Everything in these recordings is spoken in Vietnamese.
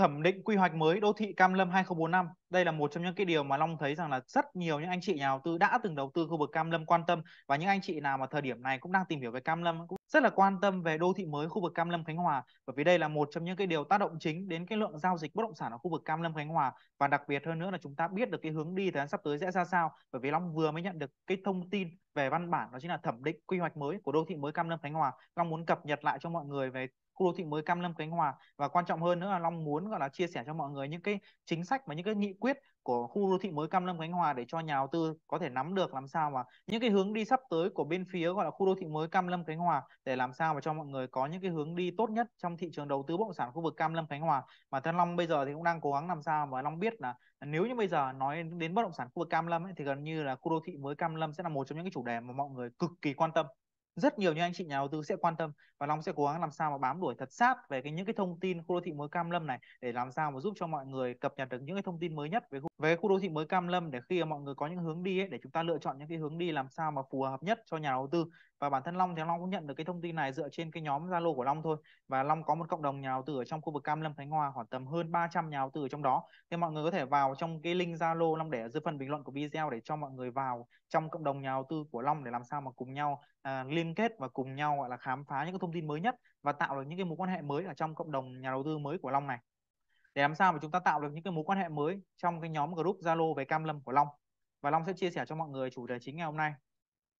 thẩm định quy hoạch mới đô thị Cam Lâm 2045. Đây là một trong những cái điều mà Long thấy rằng là rất nhiều những anh chị nhà đầu tư đã từng đầu tư khu vực Cam Lâm quan tâm và những anh chị nào mà thời điểm này cũng đang tìm hiểu về Cam Lâm cũng rất là quan tâm về đô thị mới khu vực Cam Lâm Khánh Hòa bởi vì đây là một trong những cái điều tác động chính đến cái lượng giao dịch bất động sản ở khu vực Cam Lâm Khánh Hòa và đặc biệt hơn nữa là chúng ta biết được cái hướng đi thời gian sắp tới sẽ ra sao bởi vì Long vừa mới nhận được cái thông tin về văn bản đó chính là thẩm định quy hoạch mới của đô thị mới Cam Lâm Khánh Hòa. Long muốn cập nhật lại cho mọi người về khu đô thị mới Cam Lâm Khánh Hòa và quan trọng hơn nữa là Long muốn gọi là chia sẻ cho mọi người những cái chính sách và những cái nghị quyết của khu đô thị mới Cam Lâm Khánh Hòa để cho nhà đầu tư có thể nắm được làm sao mà những cái hướng đi sắp tới của bên phía gọi là khu đô thị mới Cam Lâm Khánh Hòa để làm sao mà cho mọi người có những cái hướng đi tốt nhất trong thị trường đầu tư bất động sản khu vực Cam Lâm Khánh Hòa mà Tân Long bây giờ thì cũng đang cố gắng làm sao mà Long biết là nếu như bây giờ nói đến bất động sản khu vực Cam Lâm ấy, thì gần như là khu đô thị mới Cam Lâm sẽ là một trong những cái chủ đề mà mọi người cực kỳ quan tâm rất nhiều những anh chị nhà đầu tư sẽ quan tâm và long sẽ cố gắng làm sao mà bám đuổi thật sát về cái những cái thông tin khu đô thị mới cam lâm này để làm sao mà giúp cho mọi người cập nhật được những cái thông tin mới nhất về khu, về khu đô thị mới cam lâm để khi mà mọi người có những hướng đi ấy, để chúng ta lựa chọn những cái hướng đi làm sao mà phù hợp nhất cho nhà đầu tư và bản thân Long thì Long cũng nhận được cái thông tin này dựa trên cái nhóm Zalo của Long thôi và Long có một cộng đồng nhà đầu tư ở trong khu vực Cam Lâm Khánh Hòa khoảng tầm hơn 300 nhà đầu tư ở trong đó thì mọi người có thể vào trong cái link Zalo Long để ở dưới phần bình luận của video để cho mọi người vào trong cộng đồng nhà đầu tư của Long để làm sao mà cùng nhau à, liên kết và cùng nhau gọi là khám phá những cái thông tin mới nhất và tạo được những cái mối quan hệ mới ở trong cộng đồng nhà đầu tư mới của Long này để làm sao mà chúng ta tạo được những cái mối quan hệ mới trong cái nhóm group Zalo về Cam Lâm của Long và Long sẽ chia sẻ cho mọi người chủ đề chính ngày hôm nay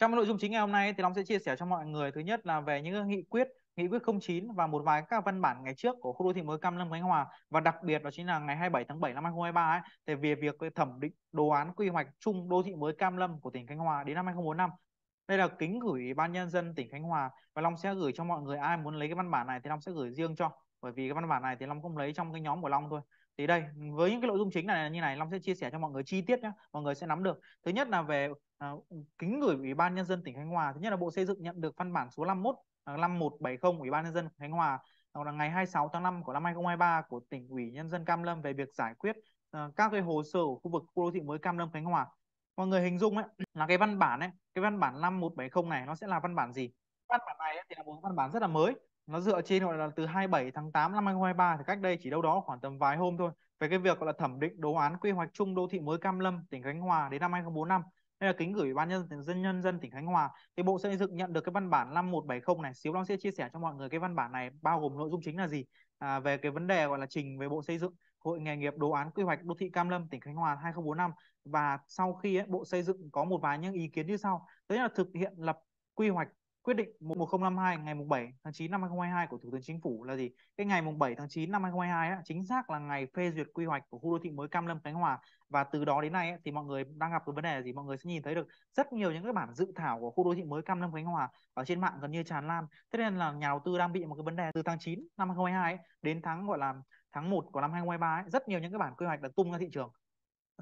trong nội dung chính ngày hôm nay thì long sẽ chia sẻ cho mọi người thứ nhất là về những nghị quyết nghị quyết 09 và một vài các văn bản ngày trước của khu đô thị mới Cam Lâm Khánh Hòa và đặc biệt đó chính là ngày 27 tháng 7 năm 2023 ấy thì về việc thẩm định đồ án quy hoạch chung đô thị mới Cam Lâm của tỉnh Khánh Hòa đến năm 2045 đây là kính gửi ban nhân dân tỉnh Khánh Hòa và Long sẽ gửi cho mọi người ai muốn lấy cái văn bản này thì Long sẽ gửi riêng cho bởi vì cái văn bản này thì long cũng lấy trong cái nhóm của long thôi thì đây với những cái nội dung chính này như này long sẽ chia sẻ cho mọi người chi tiết nhé mọi người sẽ nắm được thứ nhất là về uh, kính gửi ủy ban nhân dân tỉnh khánh hòa thứ nhất là bộ xây dựng nhận được văn bản số 51 uh, 5170 ủy ban nhân dân khánh hòa là ngày 26 tháng 5 của năm 2023 của tỉnh ủy nhân dân Cam Lâm về việc giải quyết uh, các cái hồ sơ của khu vực khu đô thị mới Cam Lâm Khánh Hòa. Mọi người hình dung ấy là cái văn bản ấy, cái văn bản 5170 này nó sẽ là văn bản gì? Văn bản này thì là một văn bản rất là mới nó dựa trên gọi là từ 27 tháng 8 năm 2023 thì cách đây chỉ đâu đó khoảng tầm vài hôm thôi về cái việc gọi là thẩm định đồ án quy hoạch chung đô thị mới Cam Lâm tỉnh Khánh Hòa đến năm 2045 đây là kính gửi ban nhân dân nhân dân tỉnh Khánh Hòa thì Bộ Xây dựng nhận được cái văn bản 5170 này xíu long sẽ chia sẻ cho mọi người cái văn bản này bao gồm nội dung chính là gì à, về cái vấn đề gọi là trình về Bộ Xây dựng Hội nghề nghiệp đồ án quy hoạch đô thị Cam Lâm tỉnh Khánh Hòa 2045 và sau khi ấy, Bộ Xây dựng có một vài những ý kiến như sau đấy là thực hiện lập quy hoạch quyết định 1052 ngày 7 tháng 9 năm 2022 của Thủ tướng Chính phủ là gì? Cái ngày 7 tháng 9 năm 2022 á, chính xác là ngày phê duyệt quy hoạch của khu đô thị mới Cam Lâm Khánh Hòa và từ đó đến nay ấy, thì mọi người đang gặp cái vấn đề là gì? Mọi người sẽ nhìn thấy được rất nhiều những cái bản dự thảo của khu đô thị mới Cam Lâm Khánh Hòa ở trên mạng gần như tràn lan. Thế nên là nhà đầu tư đang bị một cái vấn đề từ tháng 9 năm 2022 đến tháng gọi là tháng 1 của năm 2023 ấy, rất nhiều những cái bản quy hoạch đã tung ra thị trường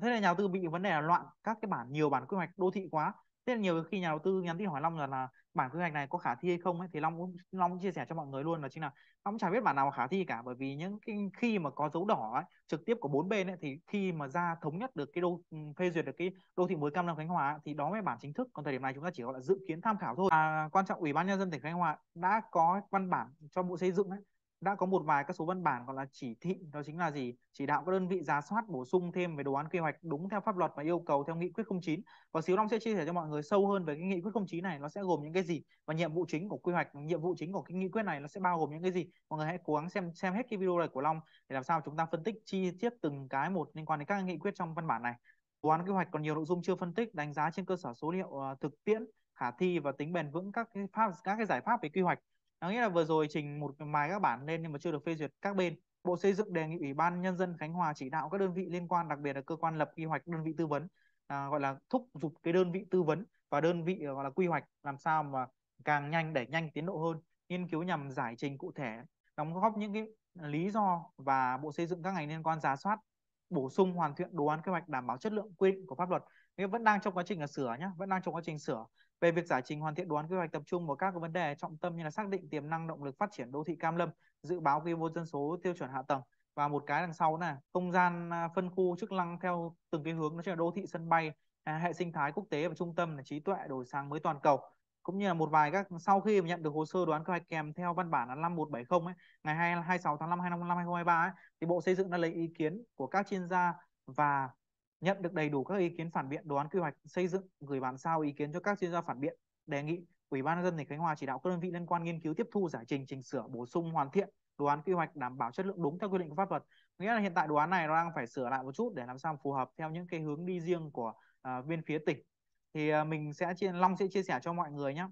thế nên nhà đầu tư bị vấn đề là loạn các cái bản nhiều bản quy hoạch đô thị quá rất là nhiều khi nhà đầu tư nhắn tin hỏi long là, là bản quy hoạch này có khả thi hay không ấy thì long cũng long cũng chia sẻ cho mọi người luôn là chính là long cũng biết bản nào khả thi cả bởi vì những cái khi mà có dấu đỏ ấy, trực tiếp của bốn bên ấy, thì khi mà ra thống nhất được cái đô ừ, phê duyệt được cái đô thị mới cam lâm khánh hòa ấy, thì đó mới bản chính thức còn thời điểm này chúng ta chỉ gọi là dự kiến tham khảo thôi à, quan trọng ủy ban nhân dân tỉnh khánh hòa đã có văn bản cho bộ xây dựng ấy, đã có một vài các số văn bản gọi là chỉ thị đó chính là gì chỉ đạo các đơn vị giả soát bổ sung thêm về đồ án quy hoạch đúng theo pháp luật và yêu cầu theo nghị quyết 09 và xíu long sẽ chia sẻ cho mọi người sâu hơn về cái nghị quyết 09 này nó sẽ gồm những cái gì và nhiệm vụ chính của quy hoạch nhiệm vụ chính của cái nghị quyết này nó sẽ bao gồm những cái gì mọi người hãy cố gắng xem xem hết cái video này của long để làm sao chúng ta phân tích chi tiết từng cái một liên quan đến các nghị quyết trong văn bản này đồ án quy hoạch còn nhiều nội dung chưa phân tích đánh giá trên cơ sở số liệu ờ, thực tiễn khả thi và tính bền vững các cái pháp các cái giải pháp về quy hoạch có nghĩa là vừa rồi trình một mài các bản lên nhưng mà chưa được phê duyệt các bên bộ xây dựng đề nghị ủy ban nhân dân khánh hòa chỉ đạo các đơn vị liên quan đặc biệt là cơ quan lập quy hoạch đơn vị tư vấn à, gọi là thúc giục cái đơn vị tư vấn và đơn vị gọi là quy hoạch làm sao mà càng nhanh để nhanh tiến độ hơn nghiên cứu nhằm giải trình cụ thể đóng góp những cái lý do và bộ xây dựng các ngành liên quan giả soát bổ sung hoàn thiện đồ án kế hoạch đảm bảo chất lượng quy định của pháp luật Nghĩa vẫn đang trong quá trình là sửa nhé vẫn đang trong quá trình sửa về việc giải trình hoàn thiện đồ kế hoạch tập trung vào các vấn đề trọng tâm như là xác định tiềm năng động lực phát triển đô thị Cam Lâm, dự báo quy mô dân số, tiêu chuẩn hạ tầng và một cái đằng sau này không gian à, phân khu chức năng theo từng cái hướng nó sẽ là đô thị sân bay à, hệ sinh thái quốc tế và trung tâm là trí tuệ đổi sáng mới toàn cầu cũng như là một vài các sau khi mà nhận được hồ sơ đoán kế hoạch kèm theo văn bản là 5170 ấy, ngày 26 tháng 5 năm 2023 ấy, thì Bộ Xây dựng đã lấy ý kiến của các chuyên gia và nhận được đầy đủ các ý kiến phản biện đồ án quy hoạch xây dựng gửi bản sao ý kiến cho các chuyên gia phản biện đề nghị ủy ban nhân dân tỉnh khánh hòa chỉ đạo các đơn vị liên quan nghiên cứu tiếp thu giải trình chỉnh sửa bổ sung hoàn thiện đồ án quy hoạch đảm bảo chất lượng đúng theo quy định của pháp luật nghĩa là hiện tại đồ án này nó đang phải sửa lại một chút để làm sao phù hợp theo những cái hướng đi riêng của uh, bên phía tỉnh thì uh, mình sẽ chia long sẽ chia sẻ cho mọi người nhé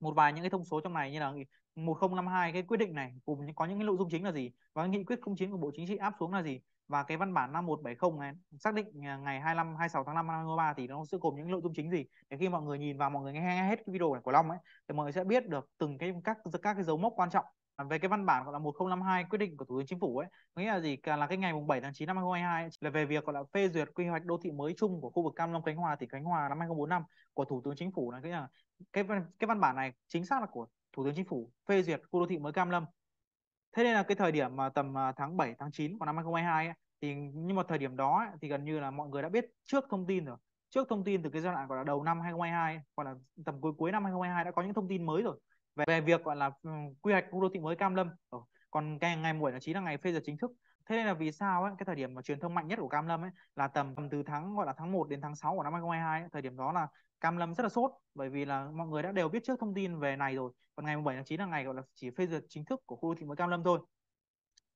một vài những cái thông số trong này như là 1052 cái quyết định này cùng có những cái nội dung chính là gì và nghị quyết 09 của Bộ Chính trị áp xuống là gì và cái văn bản 5170 này xác định à, ngày 25 26 tháng 5 năm 2023 thì nó sẽ gồm những nội dung chính gì để khi mọi người nhìn vào mọi người nghe hết cái video này của Long ấy thì mọi người sẽ biết được từng cái các các cái dấu mốc quan trọng à, về cái văn bản gọi là 1052 quyết định của Thủ tướng Chính phủ ấy, nghĩa là gì là cái ngày mùng 7 tháng 9 năm 2022 ấy, là về việc gọi là phê duyệt quy hoạch đô thị mới chung của khu vực Cam Long Khánh Hòa tỉnh Khánh Hòa năm 2045 của Thủ tướng Chính phủ là cái là cái văn, cái văn bản này chính xác là của Thủ tướng Chính phủ phê duyệt khu đô thị mới Cam Lâm thế nên là cái thời điểm mà tầm à, tháng 7 tháng 9 của năm 2022 ấy, thì nhưng mà thời điểm đó ấy, thì gần như là mọi người đã biết trước thông tin rồi trước thông tin từ cái giai đoạn gọi là đầu năm 2022 gọi là tầm cuối cuối năm 2022 đã có những thông tin mới rồi về, việc gọi là ừ, quy hoạch khu đô thị mới Cam Lâm còn cái ngày 17 là 9 là ngày phê duyệt chính thức thế nên là vì sao ấy cái thời điểm mà truyền thông mạnh nhất của Cam Lâm ấy là tầm từ tháng gọi là tháng 1 đến tháng 6 của năm 2022 ấy, thời điểm đó là Cam Lâm rất là sốt bởi vì là mọi người đã đều biết trước thông tin về này rồi còn ngày 7 tháng 9 là ngày gọi là chỉ phê duyệt chính thức của khu đô thị mới Cam Lâm thôi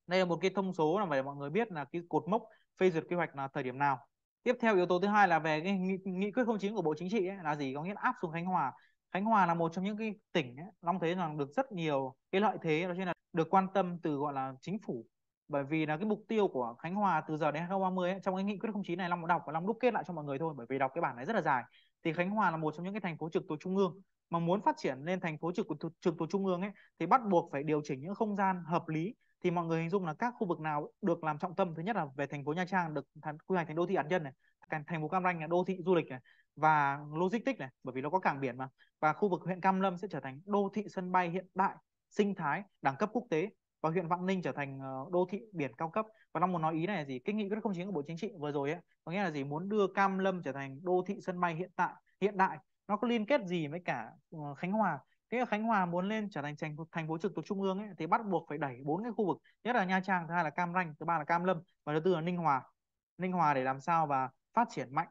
đây là một cái thông số là để mọi người biết là cái cột mốc phê duyệt kế hoạch là thời điểm nào tiếp theo yếu tố thứ hai là về cái nghị, nghị quyết chính của bộ chính trị ấy, là gì có nghĩa áp xuống Khánh Hòa Khánh Hòa là một trong những cái tỉnh ấy, Long thế rằng được rất nhiều cái lợi thế đó chính là được quan tâm từ gọi là chính phủ bởi vì là cái mục tiêu của Khánh Hòa từ giờ đến 2030 ấy, trong cái nghị quyết 09 này Long có đọc và Long đúc kết lại cho mọi người thôi bởi vì đọc cái bản này rất là dài thì Khánh Hòa là một trong những cái thành phố trực thuộc trung ương mà muốn phát triển lên thành phố trực trực thuộc trung ương ấy thì bắt buộc phải điều chỉnh những không gian hợp lý thì mọi người hình dung là các khu vực nào được làm trọng tâm thứ nhất là về thành phố Nha Trang được quy hoạch thành đô thị hạt nhân này thành phố Cam Ranh là đô thị du lịch này và logistics này bởi vì nó có cảng biển mà và khu vực huyện Cam Lâm sẽ trở thành đô thị sân bay hiện đại sinh thái đẳng cấp quốc tế và huyện Vạn Ninh trở thành ờ, đô thị biển cao cấp và Long muốn nói ý này là gì cái nghị quyết chính của Bộ Chính trị vừa rồi ấy có nghĩa là gì muốn đưa Cam Lâm trở thành đô thị sân bay hiện tại hiện đại nó có liên kết gì với cả ờ, Khánh Hòa thế là Khánh Hòa muốn lên trở thành thành, thành phố trực thuộc trung ương ấy, thì bắt buộc phải đẩy bốn cái khu vực nhất là Nha Trang thứ hai là Cam Ranh thứ ba là Cam Lâm và thứ tư là Ninh Hòa Ninh Hòa để làm sao và phát triển mạnh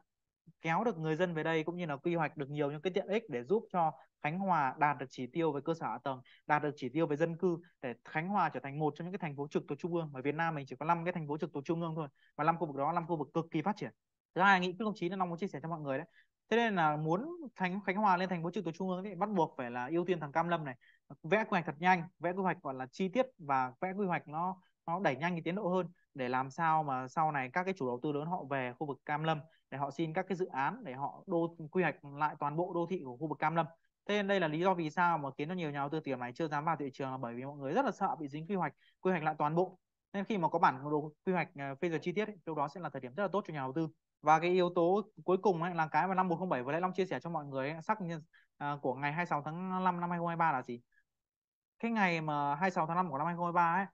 kéo được người dân về đây cũng như là quy hoạch được nhiều những cái tiện ích để giúp cho Khánh Hòa đạt được chỉ tiêu về cơ sở hạ tầng, đạt được chỉ tiêu về dân cư để Khánh Hòa trở thành một trong những cái thành phố trực thuộc trung ương. Ở Việt Nam mình chỉ có 5 cái thành phố trực thuộc trung ương thôi và năm khu vực đó năm khu vực cực kỳ phát triển. Thứ hai nghị quyết 09 là Long muốn chia sẻ cho mọi người đấy. Thế nên là muốn thành Khánh Hòa lên thành phố trực thuộc trung ương thì bắt buộc phải là ưu tiên thằng Cam Lâm này, vẽ quy hoạch thật nhanh, vẽ quy hoạch gọi là chi tiết và vẽ quy hoạch nó nó đẩy nhanh cái tiến độ hơn để làm sao mà sau này các cái chủ đầu tư lớn họ về khu vực Cam Lâm để họ xin các cái dự án để họ đô quy hoạch lại toàn bộ đô thị của khu vực Cam Lâm thế nên đây là lý do vì sao mà khiến cho nhiều nhà đầu tư tiềm này chưa dám vào thị trường là bởi vì mọi người rất là sợ bị dính quy hoạch quy hoạch lại toàn bộ nên khi mà có bản đồ quy hoạch ờ, phê duyệt chi tiết thì lúc đó sẽ là thời điểm rất là tốt cho nhà đầu tư và cái yếu tố cuối cùng ấy là cái mà năm 407 vừa nãy Long chia sẻ cho mọi người sắc nhân, ờ, của ngày 26 tháng 5 năm 2023 là gì cái ngày mà 26 tháng 5 của năm 2023 ấy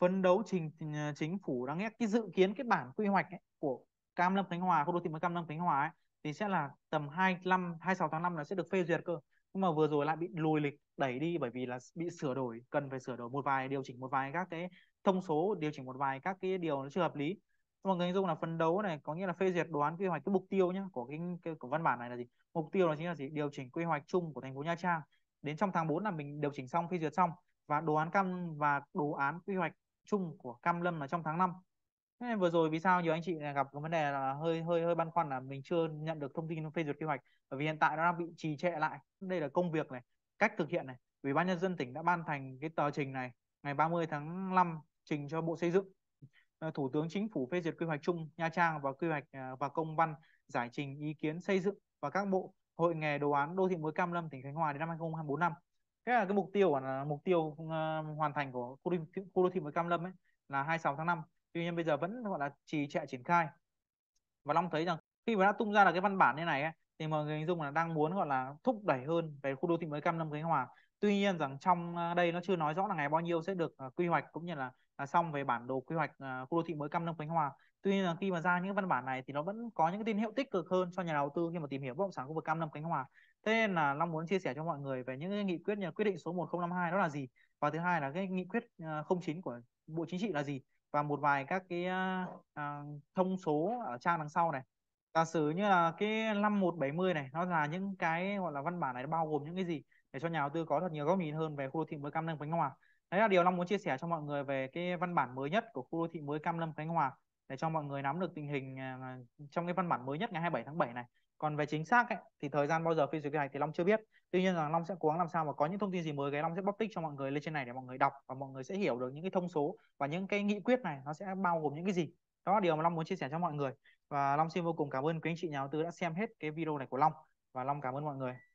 phấn đấu trình ờ, chính phủ đang nghe cái dự kiến cái bản quy hoạch ấy, của Cam Lâm Khánh Hòa khu đô thị mới Cam Lâm Khánh Hòa ấy, thì sẽ là tầm 25 26 tháng 5 là sẽ được phê duyệt cơ nhưng mà vừa rồi lại bị lùi lịch đẩy đi bởi vì là bị sửa đổi cần phải sửa đổi một vài điều chỉnh một vài các cái thông số điều chỉnh một vài các cái điều nó chưa hợp lý mà người hình dung là phấn đấu này có nghĩa là phê duyệt đoán quy hoạch cái mục tiêu nhá của cái, cái của văn bản này là gì mục tiêu là chính là gì điều chỉnh quy hoạch chung của thành phố Nha Trang đến trong tháng 4 là mình điều chỉnh xong phê duyệt xong và đồ án cam và đồ án quy hoạch chung của Cam Lâm là trong tháng 5 Thế vừa rồi vì sao nhiều anh chị gặp cái vấn đề là hơi hơi hơi băn khoăn là mình chưa nhận được thông tin phê duyệt quy hoạch bởi vì hiện tại nó đang bị trì trệ lại đây là công việc này cách thực hiện này ủy ban nhân dân tỉnh đã ban thành cái tờ trình này ngày 30 tháng 5 trình cho bộ xây dựng ờ, thủ tướng chính phủ phê duyệt quy hoạch chung nha trang và quy hoạch ờ, và công văn giải trình ý kiến xây dựng và các bộ hội nghề đồ án đô thị mới cam lâm tỉnh khánh hòa đến năm 2024 năm cái là cái mục tiêu là ờ, mục tiêu hoàn thành của khu đô thị mới cam lâm ấy là 26 tháng 5 tuy nhiên bây giờ vẫn gọi là trì trệ triển khai và long thấy rằng khi mà đã tung ra là cái văn bản như này ấy, thì mọi người hình dung là đang muốn gọi là thúc đẩy hơn về khu đô thị mới Cam Lâm Khánh Hòa tuy nhiên rằng trong ờ, đây nó chưa nói rõ là ngày bao nhiêu sẽ được ờ, quy hoạch cũng như là, là xong về bản đồ quy hoạch ờ, khu đô thị mới Cam Lâm Khánh Hòa tuy nhiên là khi mà ra những văn bản này thì nó vẫn có những cái tín hiệu tích cực hơn cho nhà đầu tư khi mà tìm hiểu bất động sản khu vực Cam Lâm Khánh Hòa thế nên là long muốn chia sẻ cho mọi người về những cái nghị quyết như quyết định số 1052 đó là gì và thứ hai là cái nghị quyết 09 của bộ chính trị là gì và một vài các cái à, thông số ở trang đằng sau này giả sử như là cái 5170 này nó là những cái gọi là văn bản này bao gồm những cái gì để cho nhà đầu tư có thật nhiều góc nhìn hơn về khu đô thị mới Cam Lâm Khánh Hòa đấy là điều Long muốn chia sẻ cho mọi người về cái văn bản mới nhất của khu đô thị mới Cam Lâm Khánh Hòa để cho mọi người nắm được tình hình à, trong cái văn bản mới nhất ngày 27 tháng 7 này còn về chính xác ấy, thì thời gian bao giờ phê duyệt kế hoạch thì long chưa biết tuy nhiên là long sẽ cố gắng làm sao mà có những thông tin gì mới cái long sẽ bóc tích cho mọi người lên trên này để mọi người đọc và mọi người sẽ hiểu được những cái thông số và những cái nghị quyết này nó sẽ bao gồm những cái gì đó là điều mà long muốn chia sẻ cho mọi người và long xin vô cùng cảm ơn quý anh chị nhà đầu tư đã xem hết cái video này của long và long cảm ơn mọi người